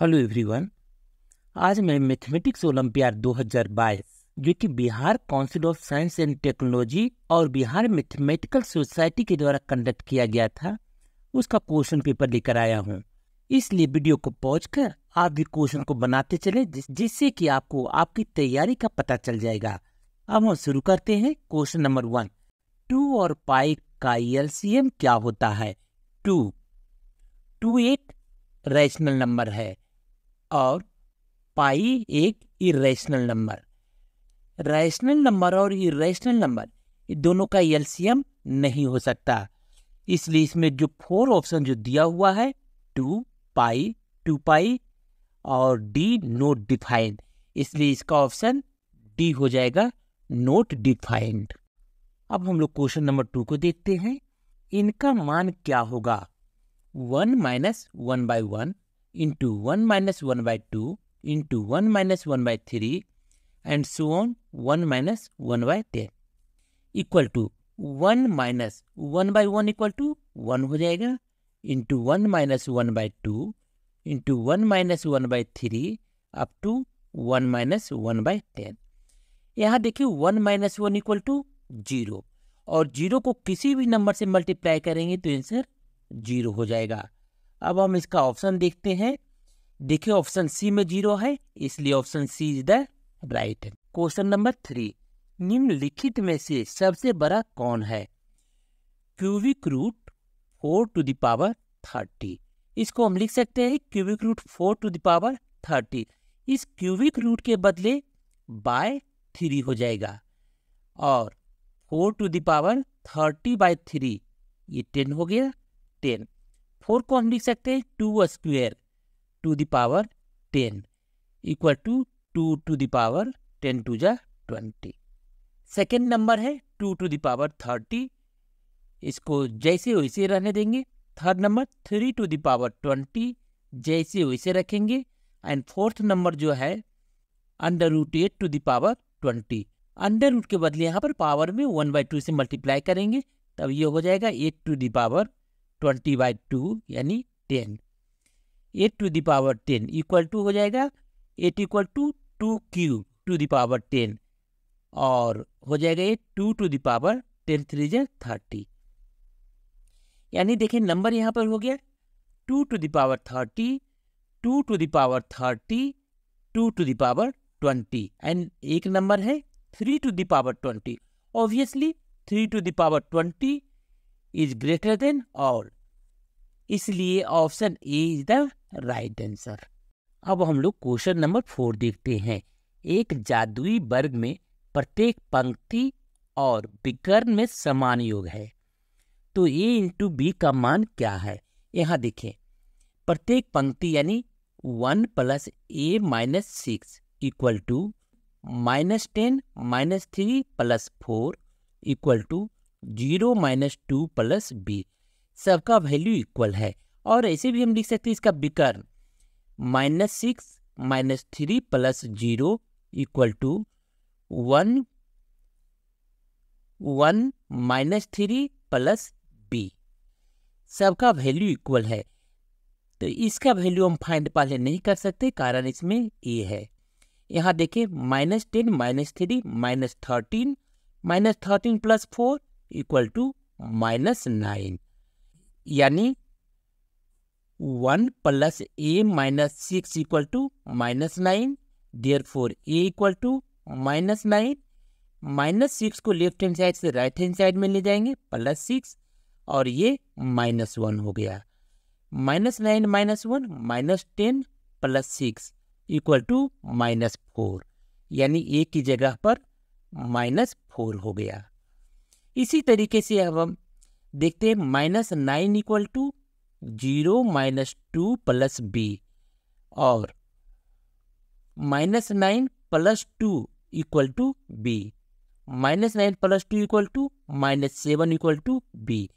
hello everyone आज मैं mathematics olympiad 2022 जो कि Bihar council of science and technology और बिहार मैथमेटिकल सोसाइटी के द्वारा कंडक्ट किया गया था उसका क्वेश्चन पेपर लेकर आया हूँ इसलिए वीडियो को पहुँच कर आप भी क्वेश्चन को बनाते चले जिससे कि आपको आपकी तैयारी का पता चल जाएगा अब हम शुरू करते हैं क्वेश्चन नंबर वन टू और पाई का एलसीएम क्या होता है टू टू एक रैशनल नंबर है और पाई एक इरेशनल नंबर रैशनल नंबर और इरेशनल नंबर दोनों का एलसीएम नहीं हो सकता इसलिए इसमें जो फोर ऑप्शन जो दिया हुआ है टू पाई टू पाई और डी नोट डिफाइंड इसलिए इसका ऑप्शन डी हो जाएगा नोट डिफाइंड अब हम लोग क्वेश्चन नंबर टू को देखते हैं इनका मान क्या होगा one minus one by one into 1 minus 1 by 2 into 1 minus 1 by 3 and so on 1 minus 1 by 10 equal to one minus one by one equal to one हो जाएगा into one minus one by two into one minus one by three up to one minus one by ten यहाँ देखिए one minus one equal to zero और zero को किसी भी number से multiply करेंगे तो आंसर जीरो हो जाएगा अब हम इसका ऑप्शन देखते हैं देखिए ऑप्शन सी में जीरो है इसलिए option C is the right question number three निम्नलिखित में से सबसे बड़ा कौन है cubic root four to the power thirty इसको हम लिख सकते हैं cubic root four to the power thirty इस क्यूबिक रूट के बदले बाय थ्री हो जाएगा और four to the power thirty by three ये टेन हो गया टेन फोर को हम लिख सकते हैं two square to the power ten equal to to to the power ten two जा ट्वेंटी सेकेंड नंबर है टू टू दावर थर्टी इसको जैसे वैसे रहने देंगे third number three to the power twenty जैसे वैसे रखेंगे एंड फोर्थ नंबर जो है under root eight to the power twenty under root के बदले यहाँ पर पावर में वन बाई टू से मल्टीप्लाई करेंगे तब ये हो जाएगा eight to the power twenty by two यानी ten eight to the power ten equal to हो जाएगा eight equal to two cube to the power ten और हो जाएगा ये two to power ten three जै थर्टी यानी देखिए नंबर यहाँ पर हो गया two to the power thirty two to the power thirty two to the power twenty and एक नंबर है three to the power twenty obviously three to the power twenty is greater than और इसलिए option A is the right answer अब हम लोग question number four देखते हैं एक जादुई वर्ग में प्रत्येक पंक्ति और विकर्ण में समान योग है तो ए इंटू बी का मान क्या है यहाँ देखें प्रत्येक पंक्ति यानी one plus A minus six equal to minus ten minus three plus four equal to zero minus two plus B सबका वैल्यू इक्वल है और ऐसे भी हम लिख सकते हैं इसका विकर्ण minus six minus three plus zero equal to one one minus three plus B सबका वैल्यू इक्वल है तो इसका वैल्यू हम फाइंड पहले नहीं कर सकते कारण इसमें ए है यहाँ देखें minus ten minus three minus thirteen minus thirteen plus four equal to minus nine यानी one plus A minus six equal to minus nine therefore A equal to minus nine minus six को left hand side से right hand side में ले जाएंगे plus six और ये minus one हो गया minus nine minus one minus ten plus six equal to minus four यानी ए की जगह पर माइनस फोर हो गया इसी तरीके से अब हम देखते हैं minus nine equal to zero minus two plus B और minus nine plus two equal to B minus nine plus two equal to minus seven equal to B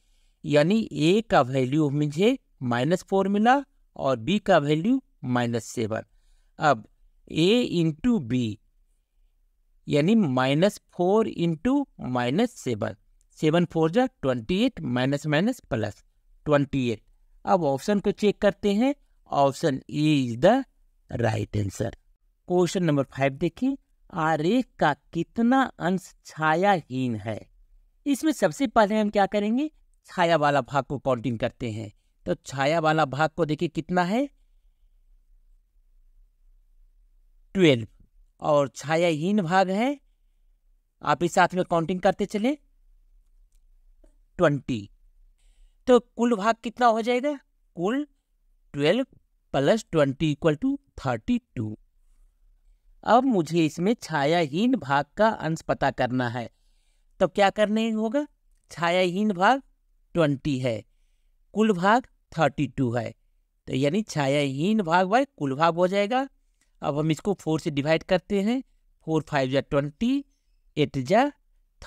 यानी ए का वैल्यू मुझे माइनस फोर मिला और B का value minus seven अब A into B यानी minus four into minus seven seven four जा twenty eight minus minus plus twenty eight अब ऑप्शन को चेक करते हैं option A is the right answer question number five देखिए आरेख का कितना अंश छायाहीन है इसमें सबसे पहले हम क्या करेंगे छाया वाला भाग को काउंटिंग करते हैं तो छाया वाला भाग को देखिए कितना है ट्वेल्व और छायाहीन भाग है आप इस साथ में काउंटिंग करते चले ट्वेंटी तो कुल भाग कितना हो जाएगा कुल twelve plus twenty equal to thirty two अब मुझे इसमें छायाहीन भाग का अंश पता करना है तो क्या करने होगा छायाहीन भाग ट्वेंटी है कुल भाग थर्टी टू है तो यानी छायाहीन भाग भाई कुल भाग हो जाएगा अब हम इसको फोर से डिवाइड करते हैं फोर फाइव जा ट्वेंटी एट जा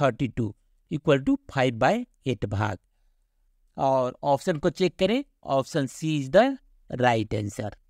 thirty two equal to five by eight भाग और ऑप्शन को चेक करें option C is the right answer